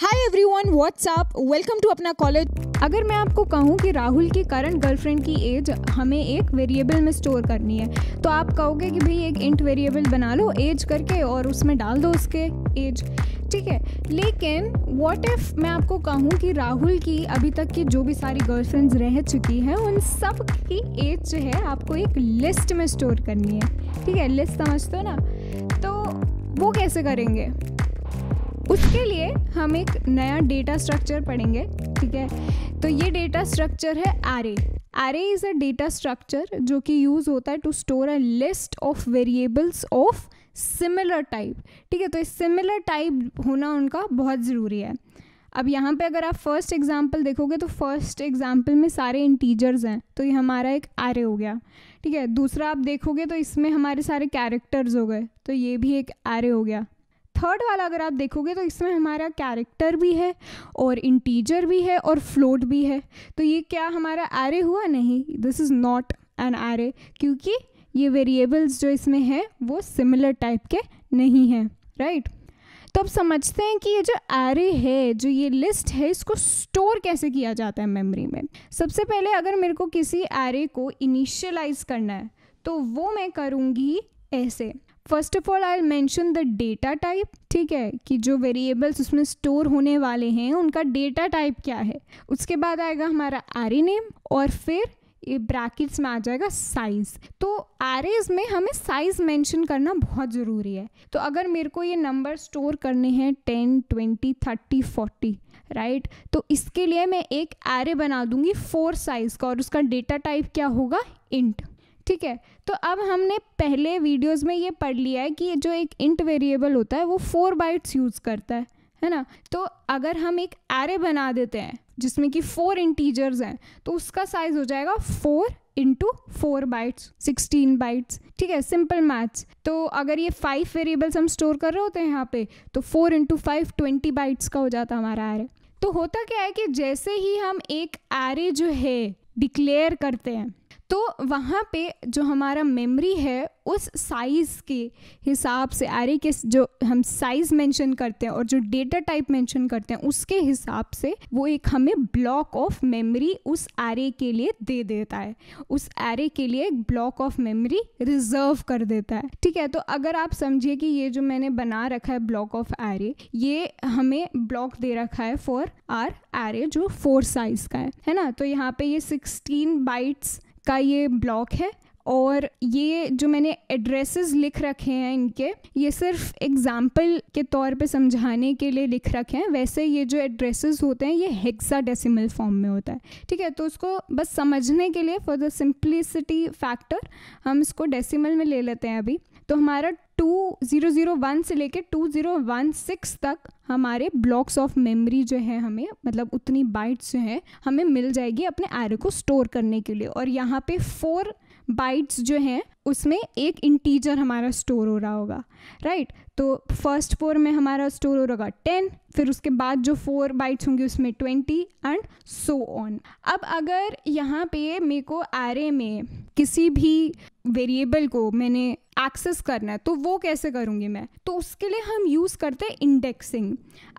Hi everyone what's up welcome to Apna College अगर मैं आपको कहूँ कि राहुल की करंट गर्लफ्रेंड की एज हमें एक वेरिएबल में स्टोर करनी है तो आप कहोगे कि भाई एक इंट वेरिएबल बना लो एज करके और उसमें डाल दो उसके एज ठीक है लेकिन व्हाट इफ मैं आपको कहूँ कि राहुल की अभी तक की जो भी सारी गर्लफ्रेंड्स रह चुकी हैं उन सब की एज जो है आपको एक लिस्ट में स्टोर करनी है ठीक है लिस्ट समझते हो ना तो वो कैसे करेंगे उसके लिए हम एक नया डेटा स्ट्रक्चर पढ़ेंगे ठीक है तो ये डेटा स्ट्रक्चर है array array is a data structure जो कि यूज़ होता है to store a list of variables of similar type ठीक है तो इस सिमिलर टाइप होना उनका बहुत ज़रूरी है अब यहाँ पे अगर आप फर्स्ट एग्जाम्पल देखोगे तो फर्स्ट एग्जाम्पल में सारे इंटीजर्स हैं तो ये हमारा एक आरे हो गया ठीक है दूसरा आप देखोगे तो इसमें हमारे सारे कैरेक्टर्स हो गए तो ये भी एक आरे हो गया थर्ड वाला अगर आप देखोगे तो इसमें हमारा कैरेक्टर भी है और इंटीजर भी है और फ्लोट भी है तो ये क्या हमारा आरे हुआ नहीं this is not an array क्योंकि ये वेरिएबल्स जो इसमें हैं वो सिमिलर टाइप के नहीं हैं राइट तो अब समझते हैं कि ये जो एरे है जो ये लिस्ट है इसको स्टोर कैसे किया जाता है मेमोरी में सबसे पहले अगर मेरे को किसी एरे को इनिशियलाइज करना है तो वो मैं करूँगी ऐसे first of all I mention the data type ठीक है कि जो वेरिएबल्स उसमें स्टोर होने वाले हैं उनका डेटा टाइप क्या है उसके बाद आएगा हमारा आर नेम और फिर ये ब्रैकेट्स में आ जाएगा साइज़ तो आरेज़ में हमें साइज़ मेंशन करना बहुत ज़रूरी है तो अगर मेरे को ये नंबर स्टोर करने हैं ten twenty thirty forty right तो इसके लिए मैं एक एरे बना दूंगी फोर साइज़ का और उसका डेटा टाइप क्या होगा इंट ठीक है तो अब हमने पहले वीडियोस में ये पढ़ लिया है कि जो एक इंट वेरिएबल होता है वो फोर बाइट्स यूज़ करता है है ना तो अगर हम एक एरे बना देते हैं जिसमें कि फोर इंटीजर्स हैं तो उसका साइज हो जाएगा four into four bytes sixteen bytes ठीक है सिंपल मैथ्स तो अगर ये फाइव वेरिएबल्स हम स्टोर कर रहे होते हैं यहाँ पे तो four into five twenty bytes का हो जाता हमारा एरे तो होता क्या है कि जैसे ही हम एक एरे जो है डिक्लेयर करते हैं तो वहाँ पे जो हमारा मेमोरी है उस साइज़ के हिसाब से एरे के जो हम साइज़ मेंशन करते हैं और जो डेटा टाइप मेंशन करते हैं उसके हिसाब से वो एक हमें ब्लॉक ऑफ मेमोरी उस एरे के लिए दे देता है उस एरे के लिए एक ब्लॉक ऑफ मेमोरी रिजर्व कर देता है ठीक है तो अगर आप समझिए कि ये जो मैंने बना रखा है ब्लॉक ऑफ एरे ये हमें ब्लॉक दे रखा है फॉर आर एरे जो फोर साइज़ का है है ना तो यहाँ पे ये सिक्सटीन बाइट्स का ये ब्लॉक है और ये जो मैंने एड्रेसेस लिख रखे हैं इनके ये सिर्फ एग्जाम्पल के तौर पे समझाने के लिए लिख रखे हैं वैसे ये जो एड्रेसेस होते हैं ये हेक्सा डेसिमल फॉर्म में होता है ठीक है तो उसको बस समझने के लिए फॉर द सिंप्लिसिटी फैक्टर हम इसको डेसिमल में ले लेते हैं अभी तो हमारा टू ज़ीरो ज़ीरो वन से टू ज़ीरो वन सिक्स तक हमारे ब्लॉक्स ऑफ मेमोरी जो है हमें मतलब उतनी बाइट्स जो हैं हमें मिल जाएगी अपने एरे को स्टोर करने के लिए और यहाँ पे फोर बाइट्स जो हैं उसमें एक इंटीजर हमारा स्टोर हो रहा होगा राइट right? तो फर्स्ट फोर में हमारा स्टोर हो रहा होगा टेन फिर उसके बाद जो फोर बाइट्स होंगी उसमें ट्वेंटी एंड सो ऑन अब अगर यहाँ पे मेरे को एरे में किसी भी वेरिएबल को मैंने एक्सेस करना है तो वो कैसे करूँगी मैं तो उसके लिए हम यूज़ करते हैं इंडेक्सिंग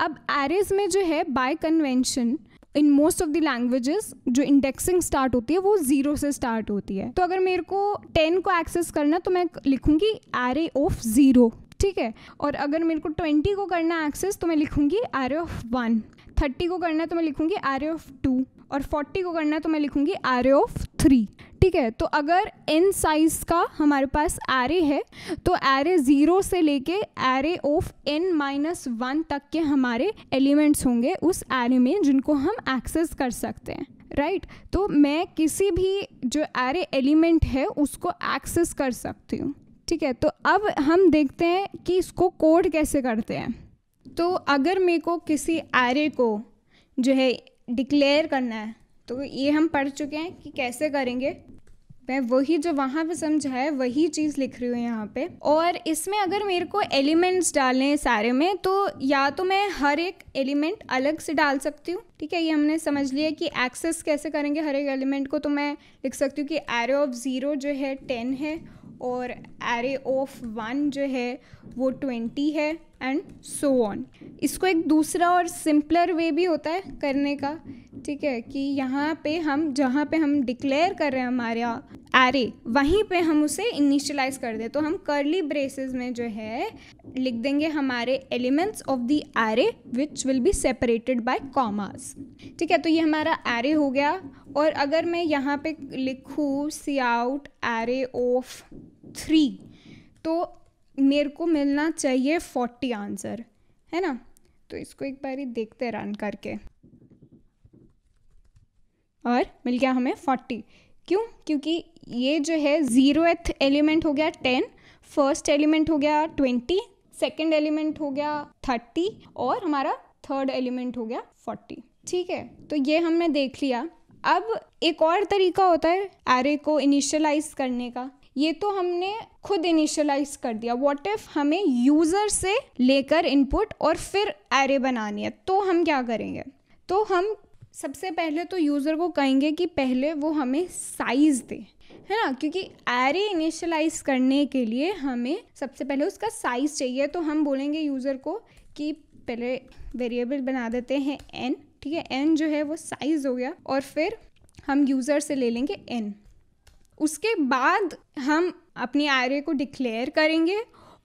अब एरेज में जो है by convention in most of the languages जो इंडेक्सिंग स्टार्ट होती है वो जीरो से स्टार्ट होती है तो अगर मेरे को टेन को एक्सेस करना तो मैं लिखूंगी एरे ऑफ जीरो ठीक है और अगर मेरे को ट्वेंटी को करना है एक्सेस तो मैं लिखूंगी एरे ऑफ वन थर्टी को करना है तो मैं लिखूंगी एरे ऑफ टू और फोर्टी को करना है तो मैं लिखूंगी एरे ऑफ थ्री ठीक है तो अगर एन साइज का हमारे पास एरे है तो एरे ज़ीरो से लेके array of N minus one तक के हमारे एलिमेंट्स होंगे उस एरे में जिनको हम एक्सेस कर सकते हैं राइट right? तो मैं किसी भी जो एरे एलिमेंट है उसको एक्सेस कर सकती हूँ ठीक है तो अब हम देखते हैं कि इसको कोड कैसे करते हैं तो अगर मेरे को किसी एरे को जो है डिक्लेयर करना है तो ये हम पढ़ चुके हैं कि कैसे करेंगे मैं वही जो वहाँ पे समझा है वही चीज़ लिख रही हूँ यहाँ पे और इसमें अगर मेरे को एलिमेंट्स डालने सारे में तो या तो मैं हर एक एलिमेंट अलग से डाल सकती हूँ ठीक है ये हमने समझ लिया कि एक्सेस कैसे करेंगे हर एक एलिमेंट को तो मैं लिख सकती हूँ कि एरे ऑफ ज़ीरो जो है टेन है और एरे ऑफ वन जो है वो ट्वेंटी है एंड सो ऑन इसको एक दूसरा और सिंपलर वे भी होता है करने का ठीक है कि यहाँ पे हम जहाँ पे हम डिक्लेयर कर रहे हैं हमारा एरे वहीं पे हम उसे इनिशलाइज कर दें तो हम करली ब्रेसेस में जो है लिख देंगे हमारे elements of the array which will be separated by commas ठीक है तो ये हमारा एरे हो गया और अगर मैं यहाँ पे लिखूँ C out array of three तो मेरे को मिलना चाहिए फोर्टी आंसर है ना तो इसको एक बार देखते रन करके और मिल गया हमें फोर्टी क्यों क्योंकि ये जो है ज़ीरोथ एलिमेंट हो गया टेन फर्स्ट एलिमेंट हो गया ट्वेंटी सेकेंड एलिमेंट हो गया थर्टी और हमारा थर्ड एलिमेंट हो गया फोर्टी ठीक है तो ये हमने देख लिया अब एक और तरीका होता है एरे को इनिशियलाइज करने का ये तो हमने खुद इनिशियलाइज कर दिया व्हाट इफ हमें यूज़र से लेकर इनपुट और फिर एरे बनानी है तो हम क्या करेंगे तो हम सबसे पहले तो यूज़र को कहेंगे कि पहले वो हमें साइज़ दे है ना क्योंकि एरे इनिशियलाइज करने के लिए हमें सबसे पहले उसका साइज़ चाहिए तो हम बोलेंगे यूज़र को कि पहले वेरिएबल बना देते हैं एन ठीक है एन जो है वो साइज़ हो गया और फिर हम यूज़र से ले लेंगे एन उसके बाद हम अपनी आर को डिक्लेयर करेंगे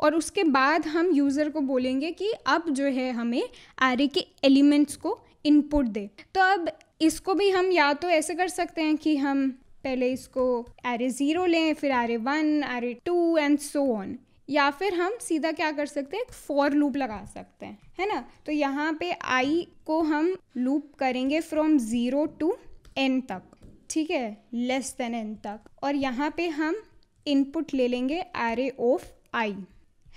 और उसके बाद हम यूज़र को बोलेंगे कि अब जो है हमें आर के एलिमेंट्स को इनपुट दे तो अब इसको भी हम या तो ऐसे कर सकते हैं कि हम पहले इसको एरे ज़ीरो लें फिर array one array two and so on या फिर हम सीधा क्या कर सकते हैं फॉर लूप लगा सकते हैं है ना तो यहाँ पे आई को हम लूप करेंगे फ्रॉम ज़ीरो टू एन तक ठीक है लेस देन एन तक और यहाँ पे हम इनपुट ले लेंगे एरे ऑफ आई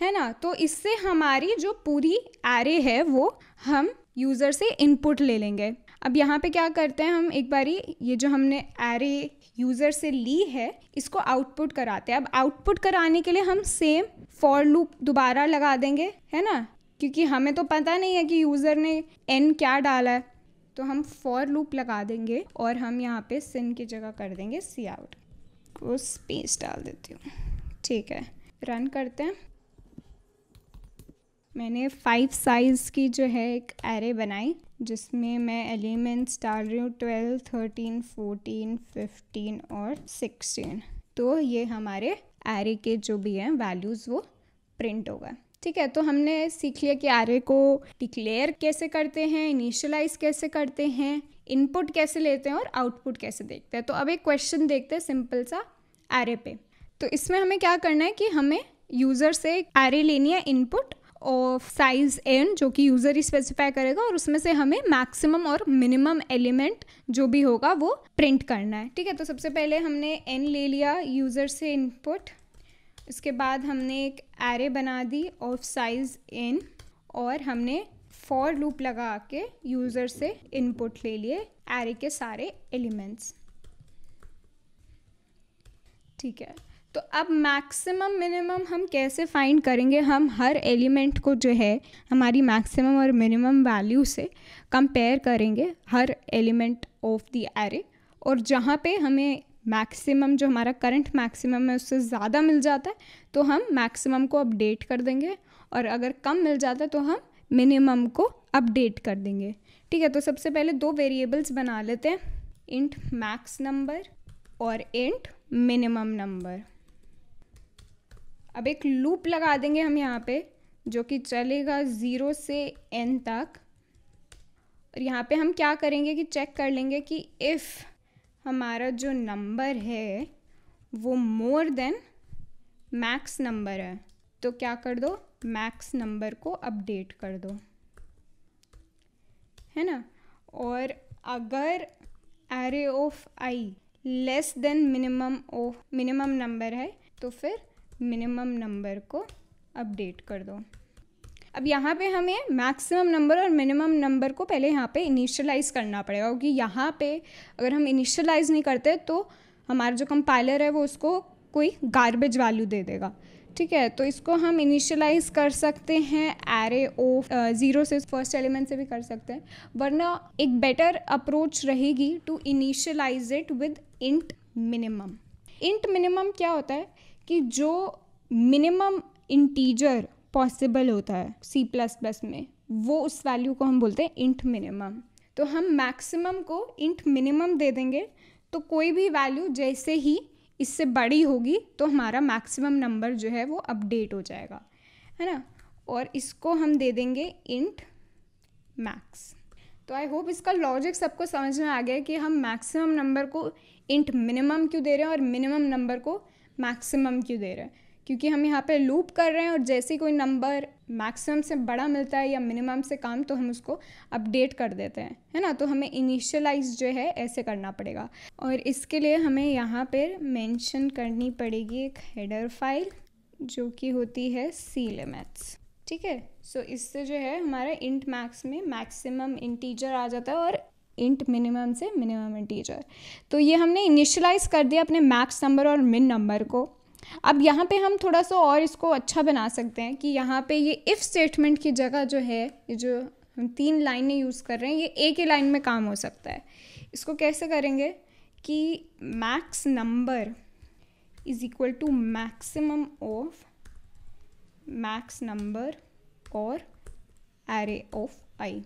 है ना तो इससे हमारी जो पूरी एरे है वो हम यूज़र से इनपुट ले लेंगे अब यहाँ पे क्या करते हैं हम एक बारी ये जो हमने एरे यूज़र से ली है इसको आउटपुट कराते हैं अब आउटपुट कराने के लिए हम सेम फॉर लूप दोबारा लगा देंगे है ना क्योंकि हमें तो पता नहीं है कि यूज़र ने एन क्या डाला है तो हम फॉर लूप लगा देंगे और हम यहाँ पे सिन की जगह कर देंगे सी आउट को स्पेस डाल देती हूँ ठीक है रन करते हैं मैंने फाइव साइज़ की जो है एक एरे बनाई जिसमें मैं एलिमेंट्स डाल रही हूँ ट्वेल्व थर्टीन फोर्टीन फिफ्टीन और सिक्सटीन तो ये हमारे एरे के जो भी हैं वैल्यूज़ वो प्रिंट होगा ठीक है तो हमने सीख लिया कि आर को डिक्लेयर कैसे करते हैं इनिशलाइज कैसे करते हैं इनपुट कैसे लेते हैं और आउटपुट कैसे देखते हैं तो अब एक क्वेश्चन देखते हैं सिंपल सा आर पे तो इसमें हमें क्या करना है कि हमें यूज़र से एक लेनी है इनपुट और साइज एन जो कि यूज़र ही स्पेसिफाई करेगा और उसमें से हमें मैक्सिमम और मिनिमम एलिमेंट जो भी होगा वो प्रिंट करना है ठीक है तो सबसे पहले हमने एन ले लिया यूज़र से इनपुट इसके बाद हमने एक एरे बना दी ऑफ साइज इन और हमने फॉर लूप लगा के यूज़र से इनपुट ले लिए एरे के सारे एलिमेंट्स ठीक है तो अब मैक्सिमम मिनिमम हम कैसे फाइंड करेंगे हम हर एलिमेंट को जो है हमारी मैक्सिमम और मिनिमम वैल्यू से कंपेयर करेंगे हर एलिमेंट ऑफ द एरे और जहाँ पे हमें मैक्सिमम जो हमारा करंट मैक्सिमम है उससे ज़्यादा मिल जाता है तो हम मैक्सिमम को अपडेट कर देंगे और अगर कम मिल जाता है तो हम मिनिमम को अपडेट कर देंगे ठीक है तो सबसे पहले दो वेरिएबल्स बना लेते हैं इंट मैक्स नंबर और इंट मिनिमम नंबर अब एक लूप लगा देंगे हम यहाँ पे जो कि चलेगा ज़ीरो से एन तक और यहाँ पे हम क्या करेंगे कि चेक कर लेंगे कि इफ़ हमारा जो नंबर है वो मोर देन मैक्स नंबर है तो क्या कर दो मैक्स नंबर को अपडेट कर दो है ना और अगर array of I less than minimum of minimum number है तो फिर मिनिमम नंबर को अपडेट कर दो अब यहाँ पे हमें मैक्सिमम नंबर और मिनिमम नंबर को पहले यहाँ पे इनिशियलाइज़ करना पड़ेगा क्योंकि यहाँ पे अगर हम इनिशियलाइज़ नहीं करते तो हमारा जो कंपाइलर है वो उसको कोई गार्बेज वैल्यू दे देगा ठीक है तो इसको हम इनिशियलाइज कर सकते हैं एरे ओ ज़ीरो से फर्स्ट एलिमेंट से भी कर सकते हैं वरना एक बेटर अप्रोच रहेगी to initialize it with int minimum int minimum क्या होता है कि जो मिनिमम इंटीजर पॉसिबल होता है सी प्लस प्लस में वो उस वैल्यू को हम बोलते हैं इंट मिनिमम तो हम मैक्सिमम को इंट मिनिमम दे देंगे तो कोई भी वैल्यू जैसे ही इससे बड़ी होगी तो हमारा मैक्सिमम नंबर जो है वो अपडेट हो जाएगा है ना और इसको हम दे देंगे इंट मैक्स तो आई होप इसका लॉजिक सबको समझ में आ गया कि हम मैक्सिमम नंबर को इंट मिनिमम क्यों दे रहे हैं और मिनिमम नंबर को मैक्सिमम क्यों दे रहे हैं क्योंकि हम यहाँ पे लूप कर रहे हैं और जैसे कोई नंबर मैक्सिमम से बड़ा मिलता है या मिनिमम से कम तो हम उसको अपडेट कर देते हैं है ना तो हमें इनिशियलाइज जो है ऐसे करना पड़ेगा और इसके लिए हमें यहाँ पर मैंशन करनी पड़ेगी एक हेडर फाइल जो कि होती है सी लिमिट्स ठीक है सो इससे जो है हमारा इंट मैक्स में मैक्सिमम इंटीजर आ जाता है और इंट मिनिमम से मिनिमम इंटीजर तो ये हमने इनिशियलाइज कर दिया अपने मैक्स नंबर और मिन नंबर को अब यहाँ पे हम थोड़ा सा और इसको अच्छा बना सकते हैं कि यहाँ पे ये इफ़ स्टेटमेंट की जगह जो है ये जो हम तीन लाइनें यूज़ कर रहे हैं ये एक ही लाइन में काम हो सकता है इसको कैसे करेंगे कि max number is equal to maximum of max number और एरे ऑफ आई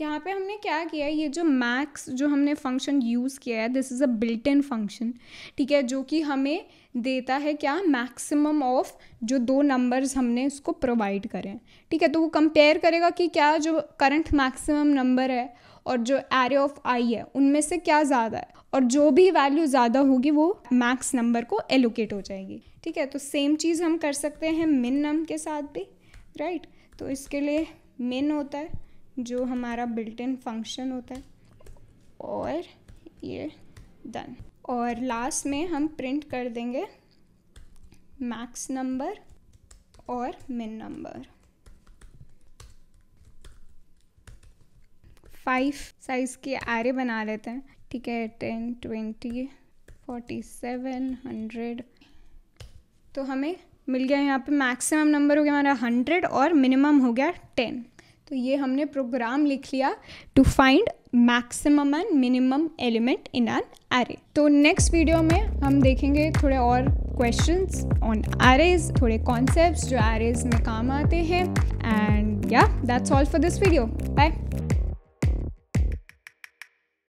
यहाँ पे हमने क्या किया है ये जो मैक्स जो हमने फंक्शन यूज़ किया है this is a built in function ठीक है जो कि हमें देता है क्या मैक्सिमम ऑफ जो दो नंबर्स हमने उसको प्रोवाइड करें ठीक है तो वो कंपेयर करेगा कि क्या जो करंट मैक्सिमम नंबर है और जो एरे ऑफ आई है उनमें से क्या ज़्यादा है और जो भी वैल्यू ज़्यादा होगी वो मैक्स नंबर को एलोकेट हो जाएगी ठीक है तो सेम चीज़ हम कर सकते हैं मिन नम के साथ भी राइट तो इसके लिए मिन होता है जो हमारा बिल्ट इन फंक्शन होता है और ये डन और लास्ट में हम प्रिंट कर देंगे मैक्स नंबर और मिन नंबर फाइव साइज़ के आरे बना लेते हैं ठीक है ten twenty forty seven hundred तो हमें मिल गया यहाँ पे मैक्सिमम नंबर हो गया हमारा हंड्रेड और मिनिमम हो गया टेन तो ये हमने प्रोग्राम लिख लिया to find maximum and minimum element in an array तो नेक्स्ट वीडियो में हम देखेंगे थोड़े और क्वेश्चंस ऑन एरेज थोड़े कॉन्सेप्ट्स जो एरेज में काम आते हैं and yeah that's all for this video bye